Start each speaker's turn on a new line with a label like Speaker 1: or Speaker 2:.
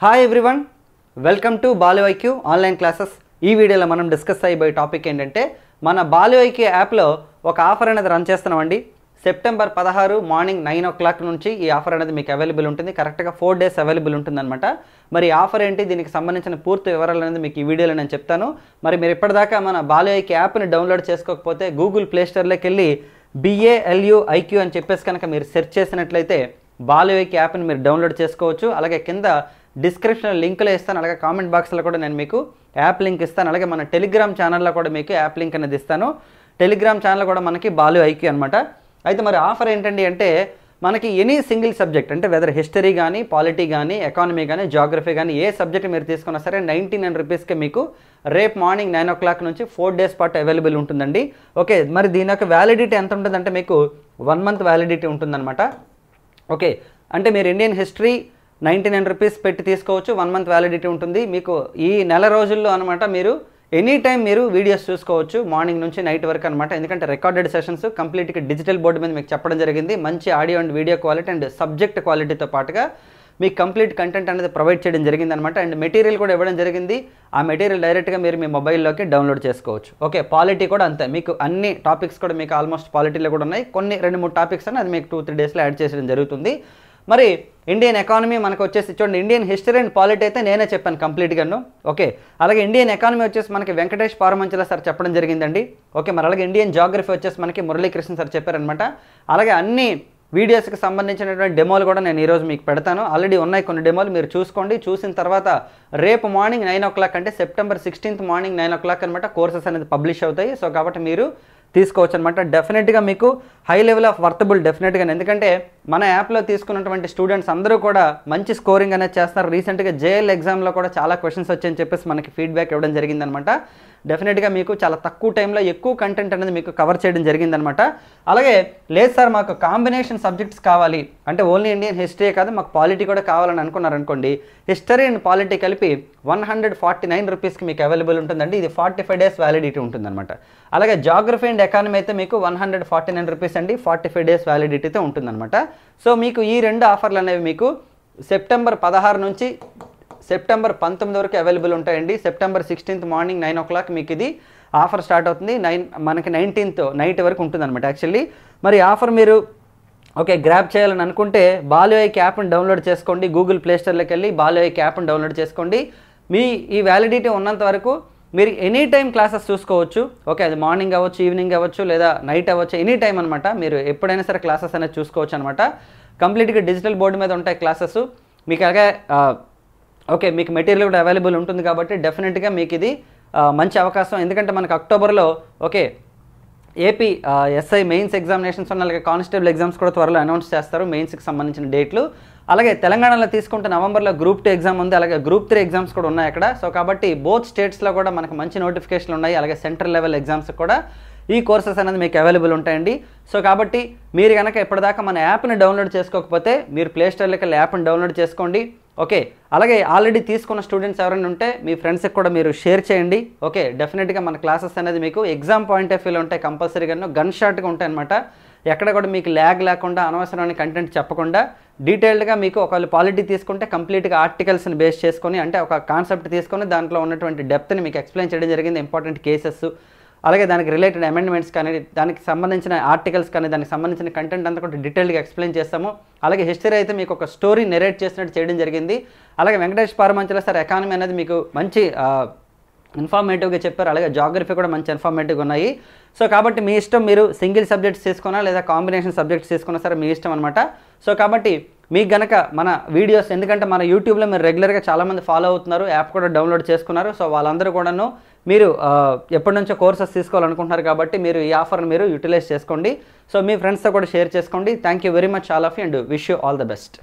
Speaker 1: hi everyone welcome to బాలివైక్యూ online classes ఈ వీడియోలో మనం డిస్కస్ అయిపోయే టాపిక్ ఏంటంటే మన బాలివైక్యూ యాప్లో ఒక ఆఫర్ అనేది రన్ చేస్తున్నామండి సెప్టెంబర్ పదహారు మార్నింగ్ నైన్ ఓ క్లాక్ నుంచి ఈ ఆఫర్ అనేది మీకు అవైలబుల్ ఉంటుంది కరెక్ట్గా ఫోర్ డేస్ అవైలబుల్ ఉంటుందన్నమాట మరి ఆఫర్ ఏంటి దీనికి సంబంధించిన పూర్తి వివరాలు అనేది మీకు ఈ వీడియోలో నేను చెప్తాను మరి మీరు ఇప్పటిదాకా మన బాలిఐకి యాప్ని డౌన్లోడ్ చేసుకోకపోతే గూగుల్ ప్లేస్టోర్లోకి వెళ్ళి బిఏఎల్యూఐక్యూ అని చెప్పేసి కనుక మీరు సెర్చ్ చేసినట్లయితే బాలిఐకి యాప్ని మీరు డౌన్లోడ్ చేసుకోవచ్చు అలాగే కింద డిస్క్రిప్షన్ లింకులు ఇస్తాను అలాగే కామెంట్ బాక్స్లో కూడా నేను మీకు యాప్ లింక్ ఇస్తాను అలాగే మన టెలిగ్రామ్ ఛానల్లో కూడా మీకు యాప్ లింక్ అనేది ఇస్తాను టెలిగ్రామ్ ఛానల్ కూడా మనకి బాలు ఐక్యూ అనమాట అయితే మరి ఆఫర్ ఏంటండి అంటే మనకి ఎనీ సింగిల్ సబ్జెక్ట్ అంటే వెదర్ హిస్టరీ కానీ పాలిటీ కానీ ఎకానమీ కానీ జాగ్రఫీ కానీ ఏ సబ్జెక్ట్ మీరు తీసుకున్నా సరే నైంటీ నైన్ రూపీస్కి మీకు రేపు మార్నింగ్ నైన్ ఓ క్లాక్ నుంచి ఫోర్ డేస్ పాటు అవైలబుల్ ఉంటుందండి ఓకే మరి దీని యొక్క వ్యాలిడిటీ ఎంత ఉంటుందంటే మీకు వన్ మంత్ వ్యాలిడిటీ ఉంటుందన్నమాట ఓకే అంటే మీరు Indian history ninety nine rupees పెట్టి తీసుకోవచ్చు వన్ మంత్ వ్యాలిడిటీ ఉంటుంది మీకు ఈ నెల రోజుల్లో అనమాట మీరు ఎనీ టైం మీరు వీడియోస్ చూసుకోవచ్చు మార్నింగ్ నుంచి నైట్ వరకు అనమాట ఎందుకంటే రికార్డెడ్ సెషన్స్ కంప్లీట్గా డిజిటల్ బోర్డు మీద మీకు చెప్పడం జరిగింది మంచి audio and video quality and subject క్వాలిటీతో పాటుగా మీకు కంప్లీట్ కంటెంట్ అనేది ప్రొవైడ్ చేయడం జరిగింది అనమాట అండ్ మెటీరియల్ కూడా ఇవ్వడం జరిగింది ఆ మెటీరియల్ డైరెక్ట్గా మీరు మీ మొబైల్లోకి డౌన్లోడ్ చేసుకోవచ్చు ఓకే పాలిటీ కూడా అంతే మీకు అన్ని టాపిక్స్ కూడా మీకు ఆల్మోస్ట్ పాలిటీలో కూడా ఉన్నాయి కొన్ని రెండు మూడు టాపిక్స్ అని అది మీకు టూ త్రీ డేస్లో యాడ్ చేసడం జరుగుతుంది మరి ఇండియన్ ఎకానమీ మనకు వచ్చేసి చూడండి ఇండియన్ హిస్టరీ అండ్ పాలిటీ అయితే నేనే చెప్పాను కంప్లీట్గాను ఓకే అలాగే ఇండియన్ ఎకానమీ వచ్చేసి మనకి వెంకటేష్ పారమంచల సార్ చెప్పడం జరిగిందండి ఓకే మరి అలాగే ఇండియన్ జాగ్రఫీ వచ్చేసి మనకి మురళీకృష్ణ సార్ చెప్పారనమాట అలాగే అన్ని వీడియోస్కి సంబంధించినటువంటి డెమోలు కూడా నేను ఈరోజు మీకు పెడతాను ఆల్రెడీ ఉన్నాయి కొన్ని డెమోలు మీరు చూసుకోండి చూసిన తర్వాత రేపు మార్నింగ్ నైన్ ఓ క్లాక్ అంటే September sixteenth morning nine o'clock అనమాట కోర్సెస్ అనేది పబ్లిష్ అవుతాయి సో కాబట్టి మీరు తీసుకోవచ్చు అనమాట డెఫినెట్గా మీకు హై లెవెల్ ఆఫ్ వర్తబుల్ డెఫినెట్గా ఎందుకంటే మన యాప్లో తీసుకున్నటువంటి స్టూడెంట్స్ అందరూ కూడా మంచి స్కోరింగ్ అనేది చేస్తున్నారు రీసెంట్గా జేఎల్ ఎగ్జామ్లో కూడా చాలా క్వశ్చన్స్ వచ్చాయని చెప్పేసి మనకి ఫీడ్బ్యాక్ ఇవ్వడం జరిగిందనమాట డెఫినెట్గా మీకు చాలా తక్కువ టైంలో ఎక్కువ కంటెంట్ అనేది మీకు కవర్ చేయడం జరిగిందనమాట అలాగే లేదు సార్ మాకు కాంబినేషన్ సబ్జెక్ట్స్ కావాలి అంటే ఓన్లీ ఇండియన్ హిస్టరీ కాదు మాకు పాలిటీ కూడా కావాలని అనుకున్నారనుకోండి హిస్టరీ అండ్ పాలిటీ కలిపి వన్ హండ్రెడ్ ఫార్టీ నైన్ రూపీస్కి మీకు అవైలబుల్ ఉంటుందండి ఇది ఫార్టీ ఫైవ్ డేస్ వ్యాలిడిటీ ఉంటుందన్నమాట అలాగే జాగ్రఫీ అండ్ ఎకానమీ అయితే మీకు one hundred forty nine rupees అండి ఫార్టీ ఫైవ్ డేస్ వ్యాలిడిటీతో ఉంటుందన్నమాట సో మీకు ఈ రెండు ఆఫర్లు అనేవి మీకు సెప్టెంబర్ పదహారు నుంచి సెప్టెంబర్ పంతొమ్మిది వరకు అవైలబుల్ ఉంటాయండి September sixteenth morning nine o'clock మీకు ఇది ఆఫర్ స్టార్ట్ అవుతుంది నైన్ మనకి నైన్టీన్త్ నైట్ వరకు ఉంటుంది అనమాట యాక్చువల్లీ మరి ఆఫర్ మీరు ఓకే గ్రాప్ చేయాలని అనుకుంటే బాలుఐక్ యాప్ని డౌన్లోడ్ చేసుకోండి గూగుల్ ప్లేస్టోర్లోకి వెళ్ళి బాలుఐక్ క్యాప్ని డౌన్లోడ్ చేసుకోండి మీ ఈ వ్యాలిడిటీ ఉన్నంత వరకు మీరు ఎనీ టైం క్లాసెస్ చూసుకోవచ్చు ఓకే అది మార్నింగ్ అవ్వచ్చు ఈవినింగ్ అవ్వచ్చు లేదా నైట్ అవ్వచ్చు ఎనీ టైం అనమాట మీరు ఎప్పుడైనా సరే క్లాసెస్ అనేది చూసుకోవచ్చు అనమాట కంప్లీట్గా డిజిటల్ బోర్డు మీద ఉంటాయి క్లాసెస్ మీకు అలాగే ఓకే మీకు మెటీరియల్ కూడా అవైలబుల్ ఉంటుంది కాబట్టి డెఫినెట్గా మీకు ఇది మంచి అవకాశం ఎందుకంటే మనకు అక్టోబర్లో okay AP SI mains examinations అలాగే కానిస్టేబుల్ ఎగ్జామ్స్ కూడా త్వరలో అనౌన్స్ చేస్తారు మెయిన్స్కి సంబంధించిన డేట్లు అలాగే తెలంగాణలో తీసుకుంటే నవంబర్లో గ్రూప్ టూ ఎగ్జామ్ ఉంది అలాగే గ్రూప్ త్రీ ఎగ్జామ్స్ కూడా ఉన్నాయి అక్కడ సో కాబట్టి బోత్ స్టేట్స్లో కూడా మనకు మంచి నోటిఫికేషన్లు ఉన్నాయి అలాగే సెంట్రల్ లెవెల్ ఎగ్జామ్స్ కూడా ఈ కోర్సెస్ అనేది మీకు అవైలబుల్ ఉంటాయండి సో కాబట్టి మీరు కనుక ఇప్పటిదాకా మన యాప్ని డౌన్లోడ్ చేసుకోకపోతే మీరు ప్లేస్టోర్లోకి వెళ్ళి యాప్ని డౌన్లోడ్ చేసుకోండి ఓకే అలాగే ఆల్రెడీ తీసుకున్న స్టూడెంట్స్ ఎవరైనా ఉంటే మీ ఫ్రెండ్స్కి కూడా మీరు షేర్ చేయండి ఓకే డెఫినెట్గా మన క్లాసెస్ అనేది మీకు ఎగ్జామ్ పాయింట్ ఆఫ్ వ్యూలో ఉంటాయి కంపల్సరీగానో గన్ షాట్గా ఉంటాయి అనమాట ఎక్కడ కూడా మీకు ల్యాగ్ లేకుండా అనవసరమైన కంటెంట్ చెప్పకుండా డీటెయిల్డ్గా మీకు ఒకవేళ పాలిటీ తీసుకుంటే కంప్లీట్గా ఆర్టికల్స్ని బేస్ చేసుకొని అంటే ఒక కాన్సెప్ట్ తీసుకొని దాంట్లో ఉన్నటువంటి డెప్త్ని మీకు ఎక్స్ప్లెయిన్ చేయడం జరిగింది ఇంపార్టెంట్ కేసెస్ అలాగే దానికి రిలేటెడ్ అమెండ్మెంట్స్ కానీ దానికి సంబంధించిన ఆర్టికల్స్ కానీ దానికి సంబంధించిన కంటెంట్ అంతా కూడా డీటెయిల్గా ఎక్స్ప్లెయిన్ చేస్తాము అలాగే హిస్టరీ అయితే మీకు ఒక స్టోరీ నెరేట్ చేసినట్టు చేయడం జరిగింది అలాగే వెంకటేష్ పార్మంచుల సార్ ఎకానమీ అనేది మీకు మంచి ఇన్ఫార్మేటివ్గా చెప్పారు అలాగే జాగ్రఫీ కూడా మంచి ఇన్ఫార్మేటివ్గా ఉన్నాయి సో కాబట్టి మీ ఇష్టం మీరు సింగిల్ సబ్జెక్ట్స్ తీసుకున్నా లేదా కాంబినేషన్ సబ్జెక్ట్స్ తీసుకున్నా సరే మీ ఇష్టం అనమాట సో కాబట్టి మీకు గనక మన వీడియోస్ ఎందుకంటే మన యూట్యూబ్లో మీరు రెగ్యులర్గా చాలామంది ఫాలో అవుతున్నారు యాప్ కూడా డౌన్లోడ్ చేసుకున్నారు సో వాళ్ళందరూ కూడాను మీరు ఎప్పటి నుంచో కోర్సెస్ తీసుకోవాలనుకుంటున్నారు కాబట్టి మీరు ఈ ఆఫర్ని మీరు యూటిలైజ్ చేసుకోండి సో మీ ఫ్రెండ్స్తో కూడా షేర్ చేసుకోండి thank you very much all of and wish you all the best